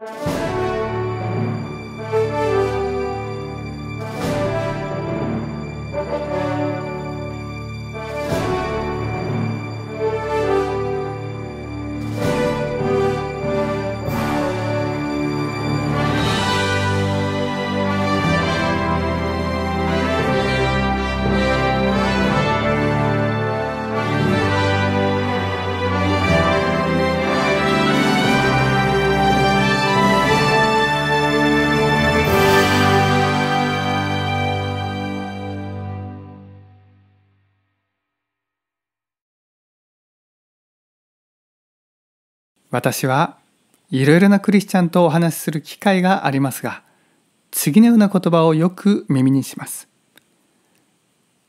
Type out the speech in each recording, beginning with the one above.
Música 私はいろいろなクリスチャンとお話しする機会がありますが次のような言葉をよく耳にします。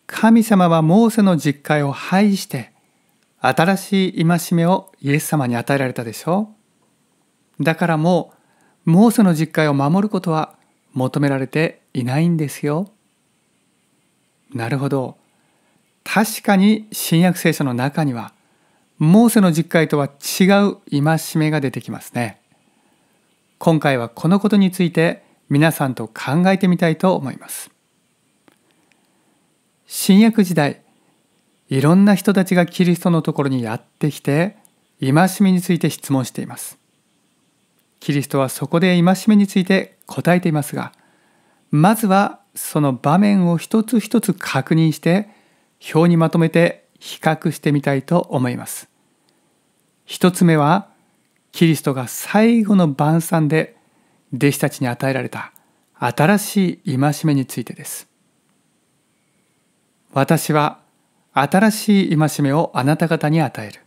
神様はモーセの実戒を廃して新しい戒めをイエス様に与えられたでしょうだからもうモーセの実戒を守ることは求められていないんですよ。なるほど。確かに新約聖書の中にはモーセの実戒とは違う戒めが出てきますね今回はこのことについて皆さんと考えてみたいと思います新約時代いろんな人たちがキリストのところにやってきて戒めについて質問していますキリストはそこで戒めについて答えていますがまずはその場面を一つ一つ確認して表にまとめて比較してみたいと思います1つ目はキリストが最後の晩餐で弟子たちに与えられた新しい戒めについてです私は新しい戒めをあなた方に与える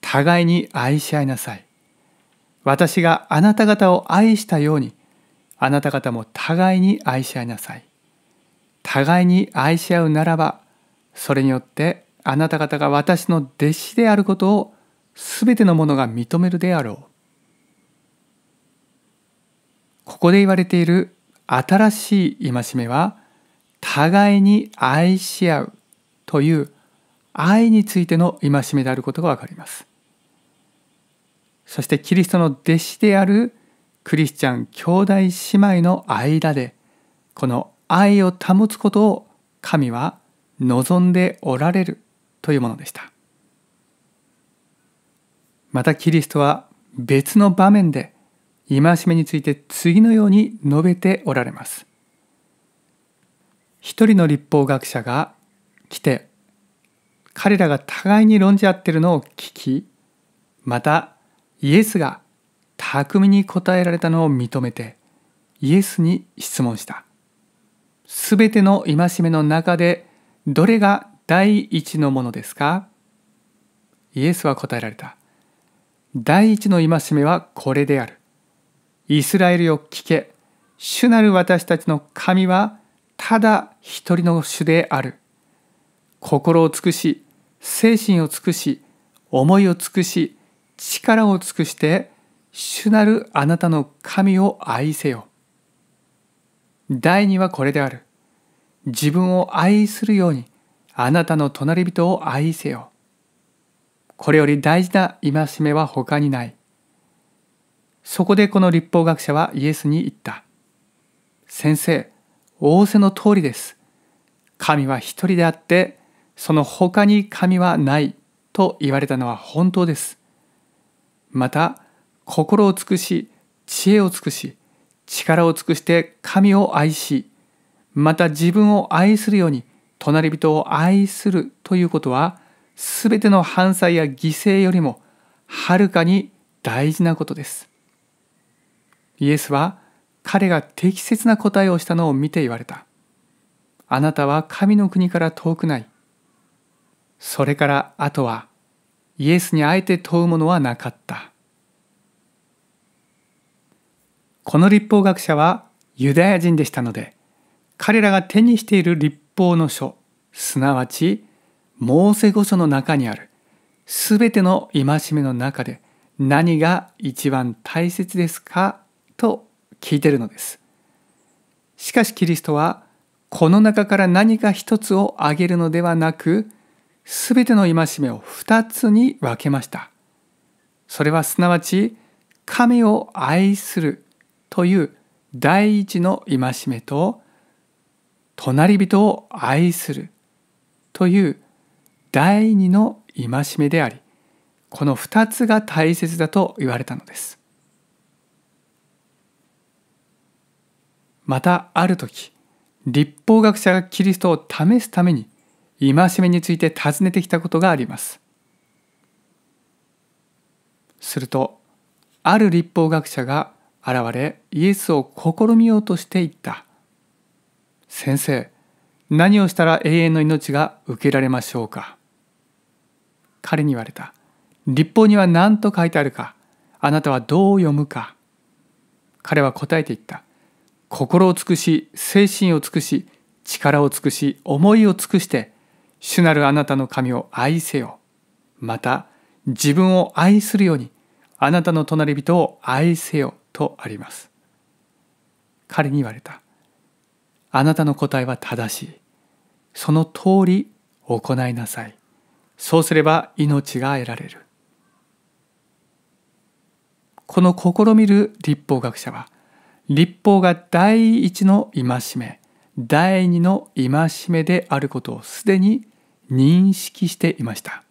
互いに愛し合いなさい私があなた方を愛したようにあなた方も互いに愛し合いなさい互いに愛し合うならばそれによってあなた方が私の弟子であることをすべてのものが認めるであろう。ここで言われている新しい戒めは、互いに愛し合うという愛についての戒めであることがわかります。そしてキリストの弟子であるクリスチャン兄弟姉妹の間で、この愛を保つことを神は望んでおられるというものでした。またキリストは別の場面で戒めについて次のように述べておられます。一人の立法学者が来て彼らが互いに論じ合ってるのを聞きまたイエスが巧みに答えられたのを認めてイエスに質問した。すべての戒めの中でどれが第一のものですかイエスは答えられた。第一の戒めはこれである。イスラエルよ聞け。主なる私たちの神はただ一人の主である。心を尽くし、精神を尽くし、思いを尽くし、力を尽くして、主なるあなたの神を愛せよ。第二はこれである。自分を愛するように、あなたの隣人を愛せよ。これより大事な戒めは他にない。そこでこの立法学者はイエスに言った。先生、仰せの通りです。神は一人であって、その他に神はないと言われたのは本当です。また、心を尽くし、知恵を尽くし、力を尽くして神を愛し、また自分を愛するように隣人を愛するということは、全ての犯罪や犠牲よりもはるかに大事なことです。イエスは彼が適切な答えをしたのを見て言われた。あなたは神の国から遠くない。それからあとはイエスにあえて問うものはなかった。この立法学者はユダヤ人でしたので彼らが手にしている立法の書すなわちモーセ御書の中にあるすべての戒めの中で何が一番大切ですかと聞いてるのです。しかしキリストはこの中から何か一つを挙げるのではなく全ての戒めを二つに分けました。それはすなわち神を愛するという第一の戒めと隣人を愛するという第二の戒めでありこの2つが大切だと言われたのですまたある時立法学者がキリストを試すために戒めについて尋ねてきたことがありますするとある立法学者が現れイエスを試みようとしていった「先生何をしたら永遠の命が受けられましょうか?」彼に言われた。立法には何と書いてあるか、あなたはどう読むか。彼は答えて言った。心を尽くし、精神を尽くし、力を尽くし、思いを尽くして、主なるあなたの神を愛せよ。また、自分を愛するように、あなたの隣人を愛せよとあります。彼に言われた。あなたの答えは正しい。その通り行いなさい。そうすれば命が得られるこの試みる立法学者は立法が第一の戒め第二の戒めであることをすでに認識していました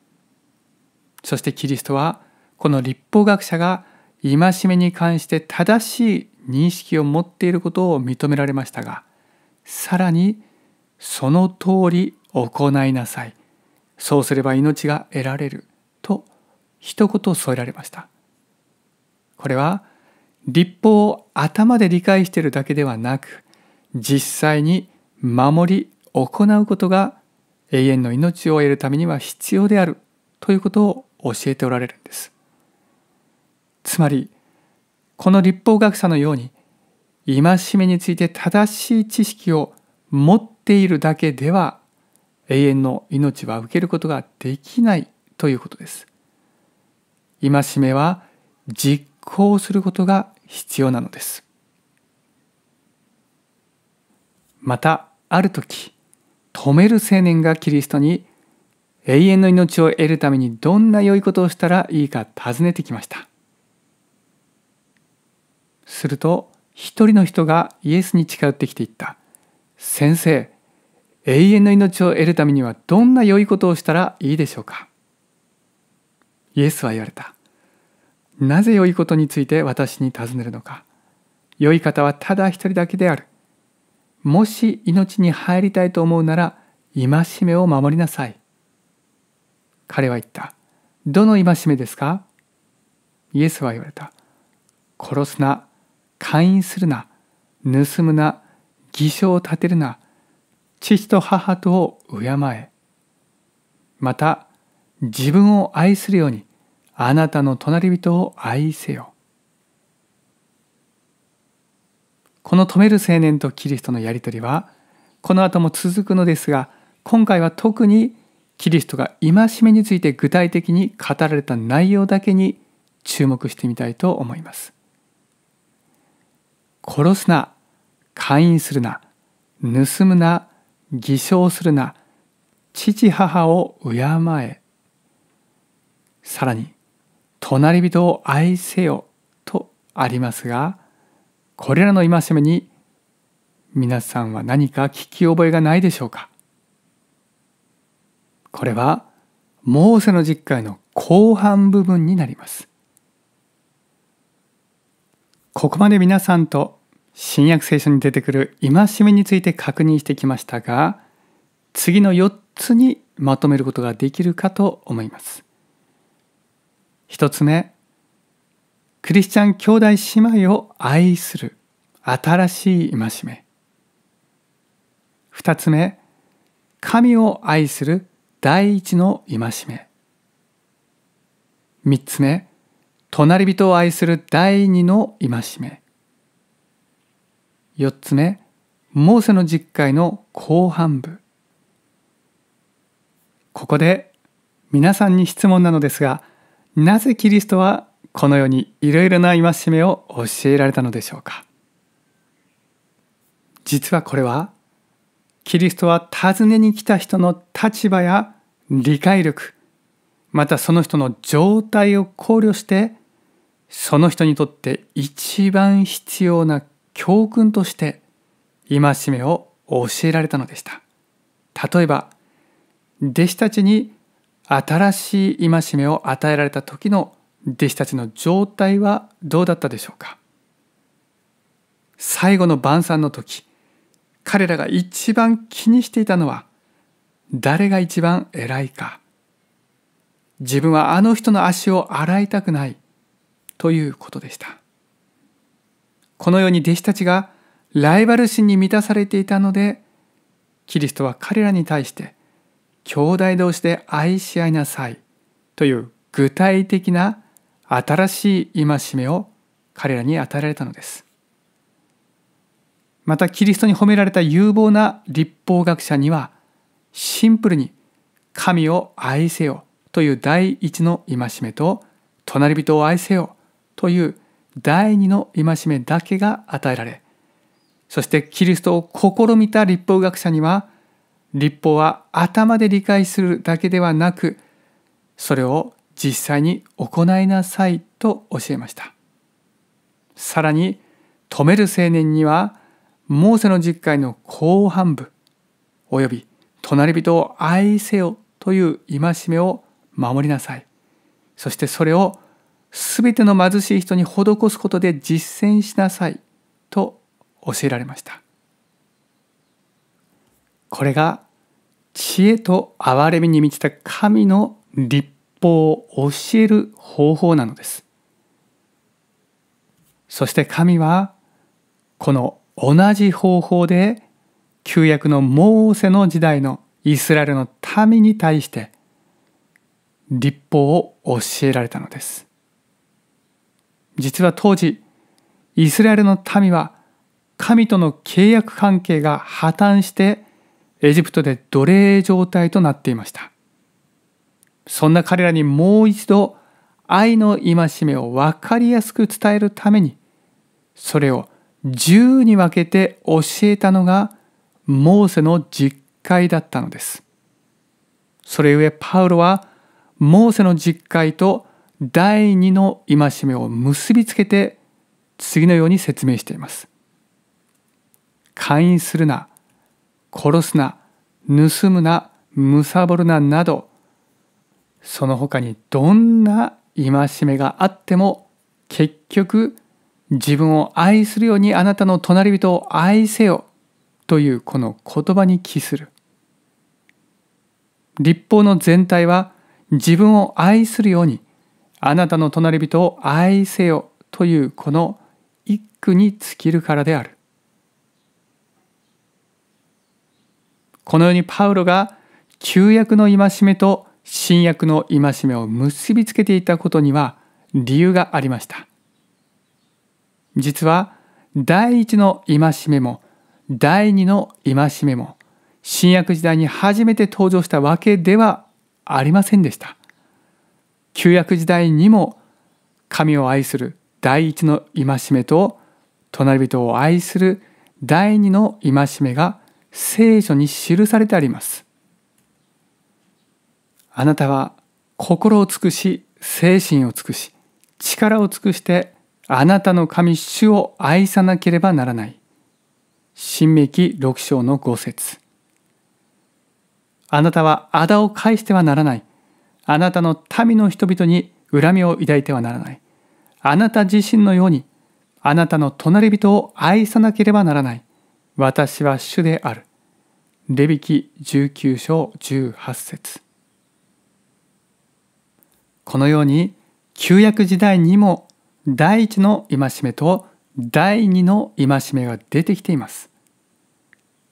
そしてキリストはこの立法学者が戒めに関して正しい認識を持っていることを認められましたがさらにその通り行いなさいそうすれば命が得られると一言添えられましたこれは立法を頭で理解しているだけではなく実際に守り行うことが永遠の命を得るためには必要であるということを教えておられるんですつまりこの立法学者のように戒めについて正しい知識を持っているだけでは永遠の命は受けることができないということです。戒めは実行することが必要なのです。またある時止める青年がキリストに永遠の命を得るためにどんな良いことをしたらいいか尋ねてきました。すると一人の人がイエスに近寄ってきていった。先生永遠の命を得るためにはどんな良いことをしたらいいでしょうかイエスは言われた。なぜ良いことについて私に尋ねるのか。良い方はただ一人だけである。もし命に入りたいと思うなら、戒めを守りなさい。彼は言った。どの戒めですかイエスは言われた。殺すな、勧誘するな、盗むな、偽証を立てるな、父と母とを敬えまた自分を愛するようにあなたの隣人を愛せよこの止める青年とキリストのやり取りはこの後も続くのですが今回は特にキリストが戒めについて具体的に語られた内容だけに注目してみたいと思います。殺すな、勧誘するな、盗むな、偽証するな父母を敬えさらに隣人を愛せよとありますがこれらの戒めに皆さんは何か聞き覚えがないでしょうかこれはモーセの実会の後半部分になりますここまで皆さんと新約聖書に出てくる戒めについて確認してきましたが次の4つにまとめることができるかと思います。1つ目クリスチャン兄弟姉妹を愛する新しい戒め2つ目神を愛する第一の戒め3つ目隣人を愛する第二の戒め4つ目モーセの実会の後半部ここで皆さんに質問なのですがなぜキリストはこの世にいろいろな戒めを教えられたのでしょうか実はこれはキリストは尋ねに来た人の立場や理解力またその人の状態を考慮してその人にとって一番必要な教訓として戒めを教えられたのでした例えば弟子たちに新しい戒めを与えられた時の弟子たちの状態はどうだったでしょうか最後の晩餐の時彼らが一番気にしていたのは誰が一番偉いか自分はあの人の足を洗いたくないということでしたこのように弟子たちがライバル心に満たされていたのでキリストは彼らに対して兄弟同士で愛し合いなさいという具体的な新しい戒めを彼らに与えられたのですまたキリストに褒められた有望な立法学者にはシンプルに神を愛せよという第一の戒めと隣人を愛せよという第二の戒めだけが与えられそしてキリストを試みた立法学者には立法は頭で理解するだけではなくそれを実際に行いなさいと教えましたさらに止める青年にはモーセの実会の後半部および隣人を愛せよという戒めを守りなさいそしてそれをすべての貧しい人に施すことで実践しなさいと教えられましたこれが知恵と憐れみに満ちた神の立法を教える方法なのですそして神はこの同じ方法で旧約のモーセの時代のイスラエルの民に対して立法を教えられたのです。実は当時イスラエルの民は神との契約関係が破綻してエジプトで奴隷状態となっていましたそんな彼らにもう一度愛の戒めを分かりやすく伝えるためにそれを十に分けて教えたのがモーセの実会だったのですそれゆえパウロはモーセの実会と第二の戒めを結びつけて次のように説明しています。勧誘するな、殺すな、盗むな、むさぼるななどその他にどんな戒めがあっても結局自分を愛するようにあなたの隣人を愛せよというこの言葉に帰する立法の全体は自分を愛するようにあなたの隣人を愛せよというこの一句に尽きるからである。このようにパウロが旧約の戒めと新約の戒めを結びつけていたことには理由がありました。実は第一の戒めも第二の戒めも新約時代に初めて登場したわけではありませんでした。旧約時代にも神を愛する第一の戒めと隣人を愛する第二の戒めが聖書に記されてあります。あなたは心を尽くし精神を尽くし力を尽くしてあなたの神主を愛さなければならない。新明記六章の五節あなたは仇を返してはならない。あなたの民の人々に恨みを抱いてはならない。あなた自身のように、あなたの隣人を愛さなければならない。私は主である。レビキ19章18節このように、旧約時代にも第一の戒めと第二の戒めが出てきています。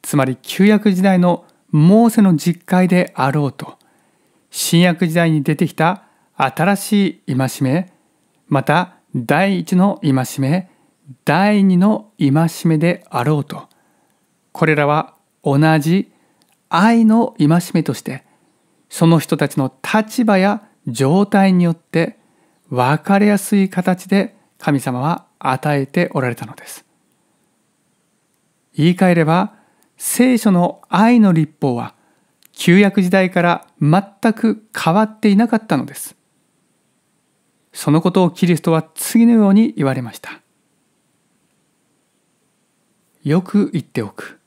つまり旧約時代のモーセの実会であろうと新約時代に出てきた新しい戒めまた第一の戒め第二の戒めであろうとこれらは同じ愛の戒めとしてその人たちの立場や状態によって分かりやすい形で神様は与えておられたのです。言い換えれば聖書の愛の立法は旧約時代から全く変わっていなかったのです。そのことをキリストは次のように言われました。よく言っておく。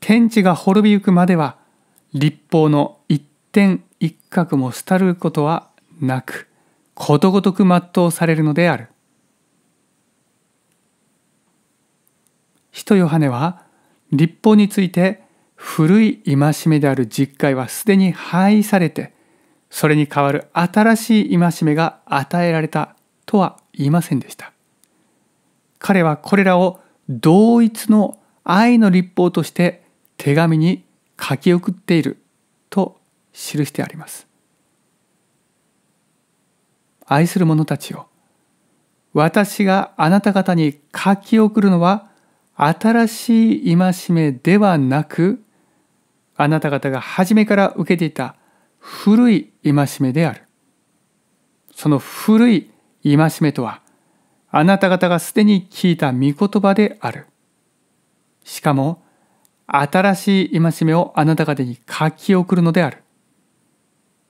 天地が滅びゆくまでは立法の一点一角も廃ることはなく、ことごとく全うされるのである。使徒ヨハネは立法について古い戒めである実戒はすでに廃されてそれに代わる新しい戒めが与えられたとは言いませんでした彼はこれらを同一の愛の立法として手紙に書き送っていると記してあります愛する者たちよ私があなた方に書き送るのは新しい戒めではなくあなた方が初めから受けていた古い戒めである。その古い戒めとは、あなた方がすでに聞いた御言葉である。しかも、新しい戒めをあなた方に書き送るのである。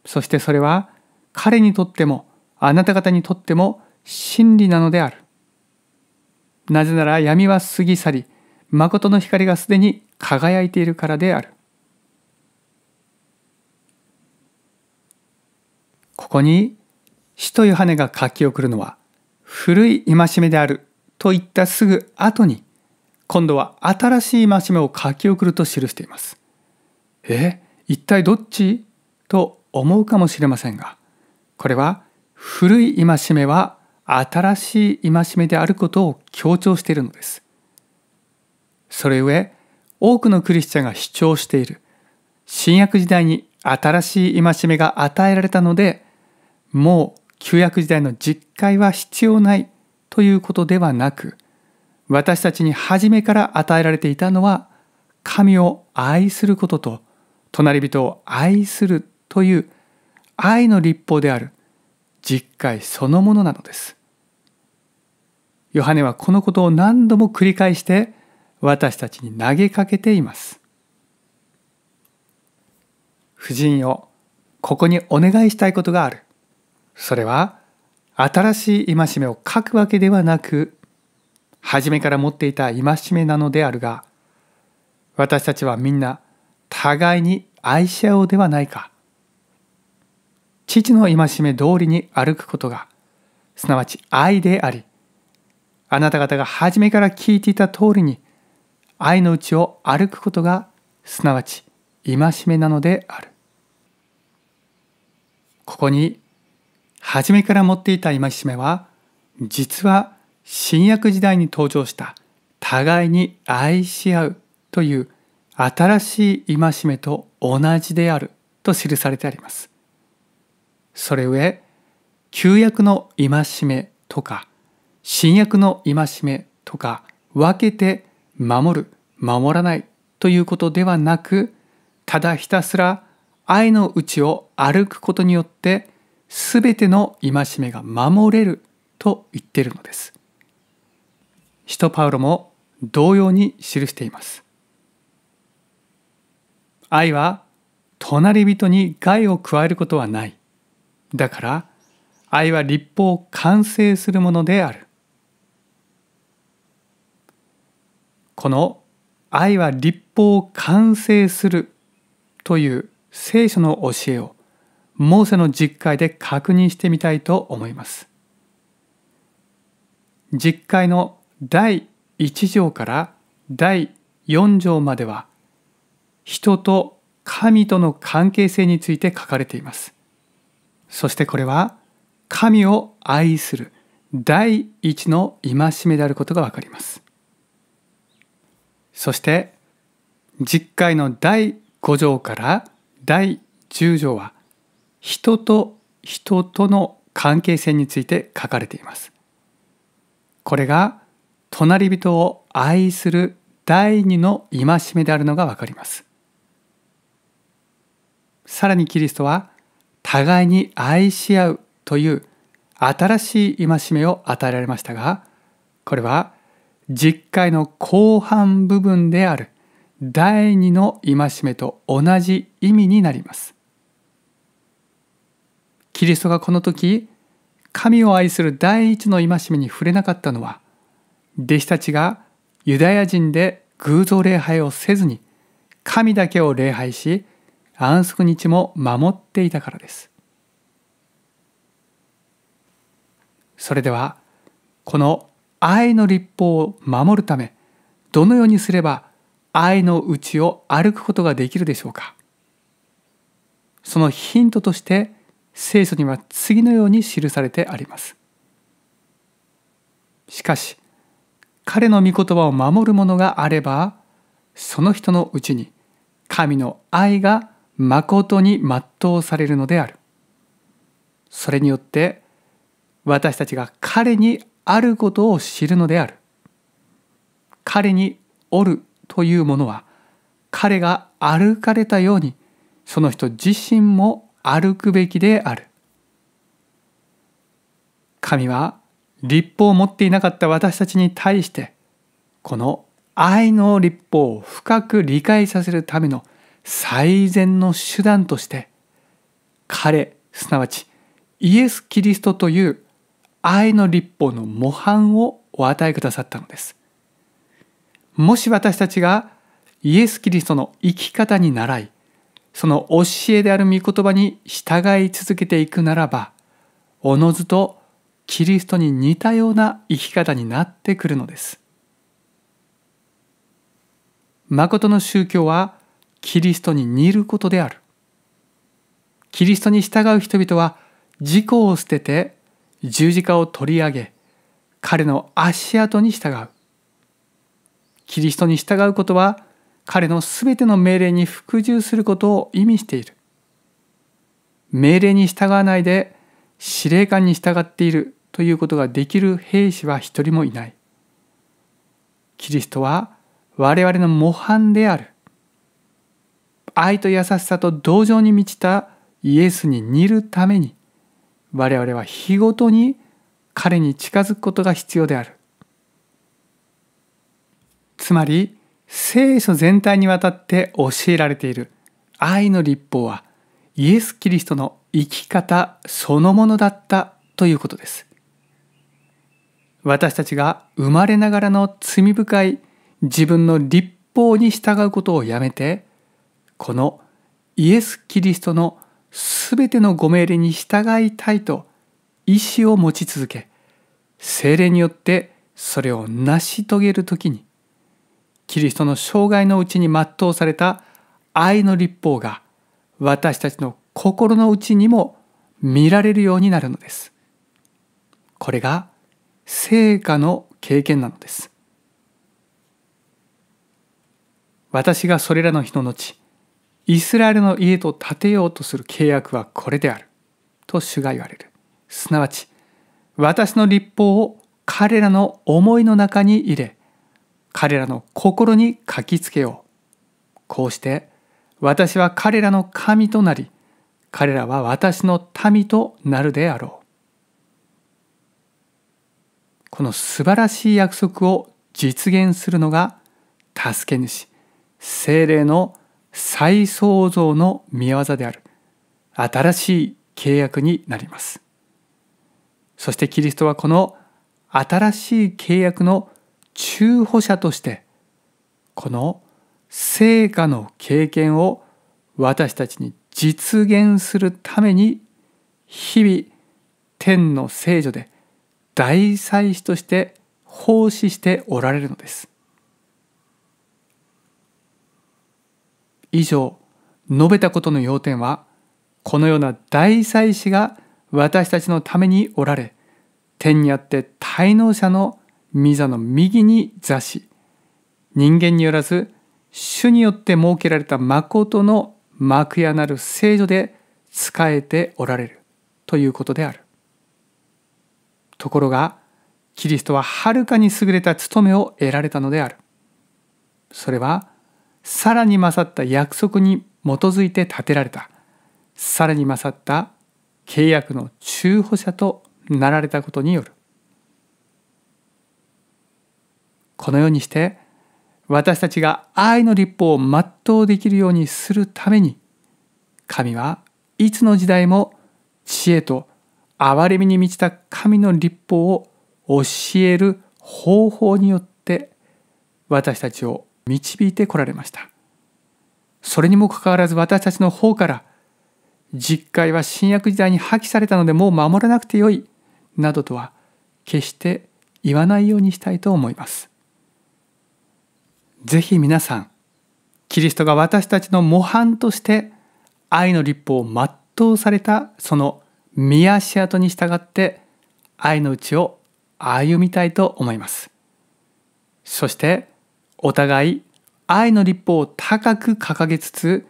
そしてそれは、彼にとっても、あなた方にとっても真理なのである。なぜなら闇は過ぎ去り、誠の光がすでに輝いているからである。ここに使徒ヨハネが書き送るのは古い戒めであると言ったすぐ後に今度は新しい戒めを書き送ると記しています。え一体どっちと思うかもしれませんがこれは古い戒めは新しい戒めであることを強調しているのです。それゆえ多くのクリスチャンが主張している新約時代に新しい戒めが与えられたのでもう旧約時代の実戒は必要ないということではなく私たちに初めから与えられていたのは神を愛することと隣人を愛するという愛の立法である実戒そのものなのです。ヨハネはこのことを何度も繰り返して私たちに投げかけています。夫人よ、ここにお願いしたいことがある。それは、新しい戒めを書くわけではなく、初めから持っていた戒めなのであるが、私たちはみんな互いに愛し合おうではないか。父の戒め通りに歩くことが、すなわち愛であり、あなた方が初めから聞いていた通りに、愛のうちを歩くことが、すなわち戒めなのである。ここに初めから持っていた戒めは実は新約時代に登場した互いに愛し合うという新しい戒めと同じであると記されてあります。それ上旧約の戒めとか新約の戒めとか分けて守る守らないということではなくただひたすら愛のうちを歩くことによって全ての戒めが守れると言っているのです。使徒パウロも同様に記しています。愛は隣人に害を加えることはない。だから愛は立法を完成するものである。この愛は立法を完成するという聖書の教えをモーセの実会で確認してみたいと思います。実会の第1条から第4条までは人と神との関係性について書かれています。そしてこれは神を愛する第一の戒めであることがわかります。そして実会の第5条から第10条は人と人との関係性について書かれています。これが隣人を愛する第二の戒めであるのがわかります。さらにキリストは互いに愛し合うという新しい戒めを与えられましたがこれは実会の後半部分である第二の戒めと同じ意味になります。キリストがこの時神を愛する第一の戒めに触れなかったのは弟子たちがユダヤ人で偶像礼拝をせずに神だけを礼拝し安息日も守っていたからです。それではこの愛の立法を守るためどのようにすれば愛のうちを歩くことができるでしょうかそのヒントとして聖書には次のように記されてあります。しかし彼の御言葉を守る者があればその人のうちに神の愛がまことに全うされるのである。それによって私たちが彼にあることを知るのである。彼におるというものは彼が歩かれたようにその人自身も歩くべきである。神は立法を持っていなかった私たちに対してこの愛の立法を深く理解させるための最善の手段として彼すなわちイエス・キリストという愛の立法の模範をお与えくださったのです。もし私たちがイエス・キリストの生き方に習いその教えである御言葉に従い続けていくならばおのずとキリストに似たような生き方になってくるのです。誠の宗教はキリストに似ることである。キリストに従う人々は自己を捨てて十字架を取り上げ彼の足跡に従う。キリストに従うことは彼のすべての命令に服従することを意味している。命令に従わないで司令官に従っているということができる兵士は一人もいない。キリストは我々の模範である。愛と優しさと同情に満ちたイエスに似るために我々は日ごとに彼に近づくことが必要である。つまり聖書全体にわたって教えられている愛の立法はイエス・キリストの生き方そのものだったということです。私たちが生まれながらの罪深い自分の立法に従うことをやめてこのイエス・キリストの全てのご命令に従いたいと意志を持ち続け精霊によってそれを成し遂げる時にキリストの生涯のうちに全うされた愛の立法が私たちの心の内にも見られるようになるのです。これが成果の経験なのです。私がそれらの日の後、イスラエルの家と建てようとする契約はこれである。と主が言われる。すなわち、私の立法を彼らの思いの中に入れ、彼らの心に書きつけよう。こうして私は彼らの神となり、彼らは私の民となるであろう。この素晴らしい約束を実現するのが助け主精霊の再創造の見業である新しい契約になりますそしてキリストはこの新しい契約の中歩者としてこの成果の経験を私たちに実現するために日々天の聖女で大祭司として奉仕しておられるのです。以上述べたことの要点はこのような大祭司が私たちのためにおられ天にあって滞納者の御座の右に座し人間によらず主によって設けられた誠の幕屋なる聖女で仕えておられるということであるところがキリストははるかに優れた務めを得られたのであるそれはさらに勝った約束に基づいて建てられたさらに勝った契約の中保者となられたことによるこのようにして私たちが愛の立法を全うできるようにするために神はいつの時代も知恵と憐れみに満ちた神の立法を教える方法によって私たちを導いてこられました。それにもかかわらず私たちの方から実戒は新約時代に破棄されたのでもう守らなくてよいなどとは決して言わないようにしたいと思います。ぜひ皆さんキリストが私たちの模範として愛の立法を全うされたその見足跡に従って愛のうちを歩みたいと思いますそしてお互い愛の立法を高く掲げつつ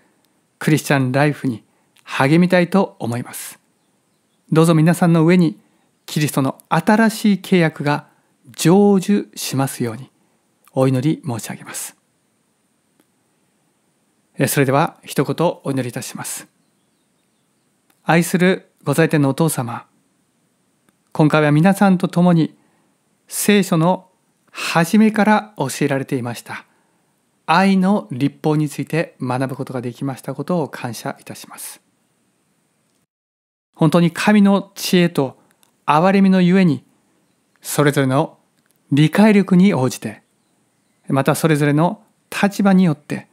クリスチャンライフに励みたいと思いますどうぞ皆さんの上にキリストの新しい契約が成就しますようにお祈り申し上げます。それでは一言お祈りいたします。愛するご在天のお父様、今回は皆さんと共に聖書の初めから教えられていました愛の立法について学ぶことができましたことを感謝いたします。本当に神の知恵と憐れみのゆえにそれぞれの理解力に応じてまたそれぞれの立場によって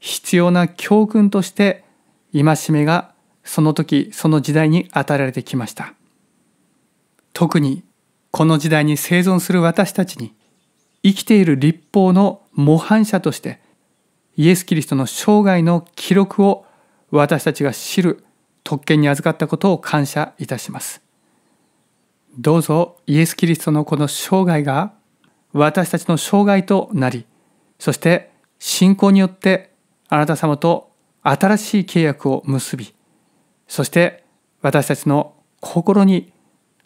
必要な教訓として戒めがその時その時代に与えられてきました特にこの時代に生存する私たちに生きている立法の模範者としてイエス・キリストの生涯の記録を私たちが知る特権に預かったことを感謝いたしますどうぞイエス・キリストのこの生涯が私たちの障害となりそして信仰によってあなた様と新しい契約を結びそして私たちの心に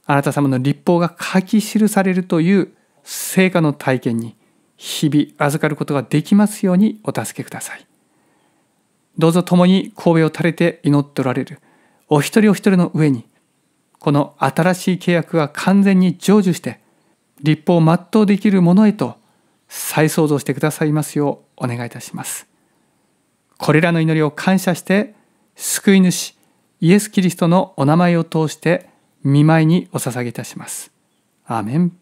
あなた様の立法が書き記されるという成果の体験に日々預かることができますようにお助けください。どうぞ共に神戸を垂れて祈っておられるお一人お一人の上にこの新しい契約が完全に成就して立法を全うできるものへと再創造してくださいますようお願いいたします。これらの祈りを感謝して救い主イエス・キリストのお名前を通して見舞いにお捧げいたします。アメン